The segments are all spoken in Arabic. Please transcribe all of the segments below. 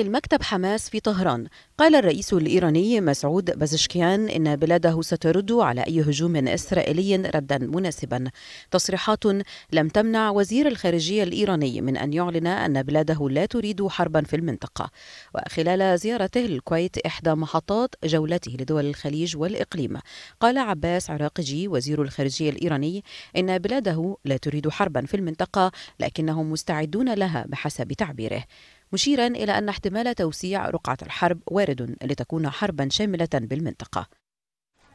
المكتب حماس في طهران قال الرئيس الإيراني مسعود بازشكيان إن بلاده سترد على أي هجوم إسرائيلي ردا مناسبا تصريحات لم تمنع وزير الخارجية الإيراني من أن يعلن أن بلاده لا تريد حربا في المنطقة وخلال زيارته للكويت إحدى محطات جولته لدول الخليج والإقليم قال عباس عراقجي وزير الخارجية الإيراني إن بلاده لا تريد حربا في المنطقة لكنهم مستعدون لها بحسب تعبيره مشيرا إلى أن احتمال توسيع رقعة الحرب وارد لتكون حربا شاملة بالمنطقة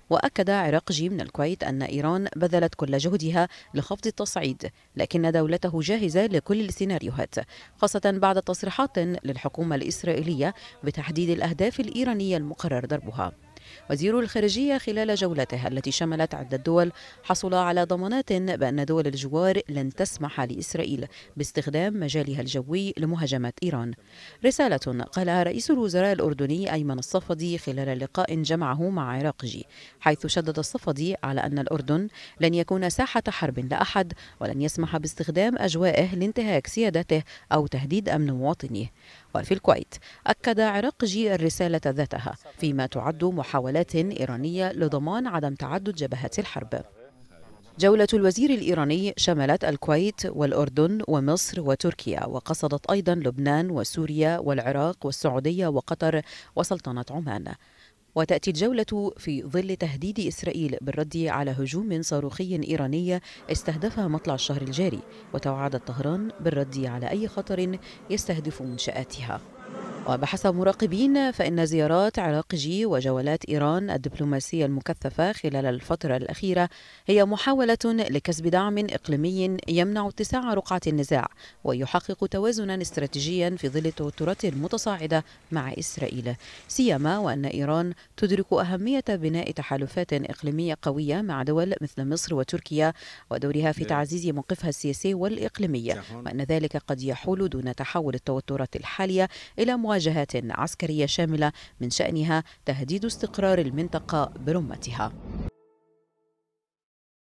وأكد عراق جي من الكويت أن إيران بذلت كل جهدها لخفض التصعيد لكن دولته جاهزة لكل السيناريوهات خاصة بعد تصريحات للحكومة الإسرائيلية بتحديد الأهداف الإيرانية المقرر ضربها وزير الخارجية خلال جولته التي شملت عدة دول حصل على ضمانات بأن دول الجوار لن تسمح لإسرائيل باستخدام مجالها الجوي لمهاجمة إيران رسالة قالها رئيس الوزراء الأردني أيمن الصفدي خلال لقاء جمعه مع عراقجي حيث شدد الصفدي على أن الأردن لن يكون ساحة حرب لأحد ولن يسمح باستخدام أجوائه لانتهاك سيادته أو تهديد أمن مواطنيه وفي الكويت أكد جي الرسالة ذاتها فيما تعد محاولات إيرانية لضمان عدم تعدد جبهات الحرب جولة الوزير الإيراني شملت الكويت والأردن ومصر وتركيا وقصدت أيضا لبنان وسوريا والعراق والسعودية وقطر وسلطنة عمان وتأتي الجولة في ظل تهديد إسرائيل بالرد على هجوم صاروخي إيراني استهدفها مطلع الشهر الجاري وتوعدت طهران بالرد على أي خطر يستهدف منشآتها وبحسب مراقبين فإن زيارات عراق جي وجولات إيران الدبلوماسية المكثفة خلال الفترة الأخيرة هي محاولة لكسب دعم إقليمي يمنع اتساع رقعة النزاع ويحقق توازنا استراتيجيا في ظل التوترات المتصاعدة مع إسرائيل سيما وأن إيران تدرك أهمية بناء تحالفات إقليمية قوية مع دول مثل مصر وتركيا ودورها في نعم. تعزيز موقفها السياسي والإقليمي وأن ذلك قد يحول دون تحول التوترات الحالية إلى مواجهة مواجهات عسكرية شاملة من شأنها تهديد استقرار المنطقة برمتها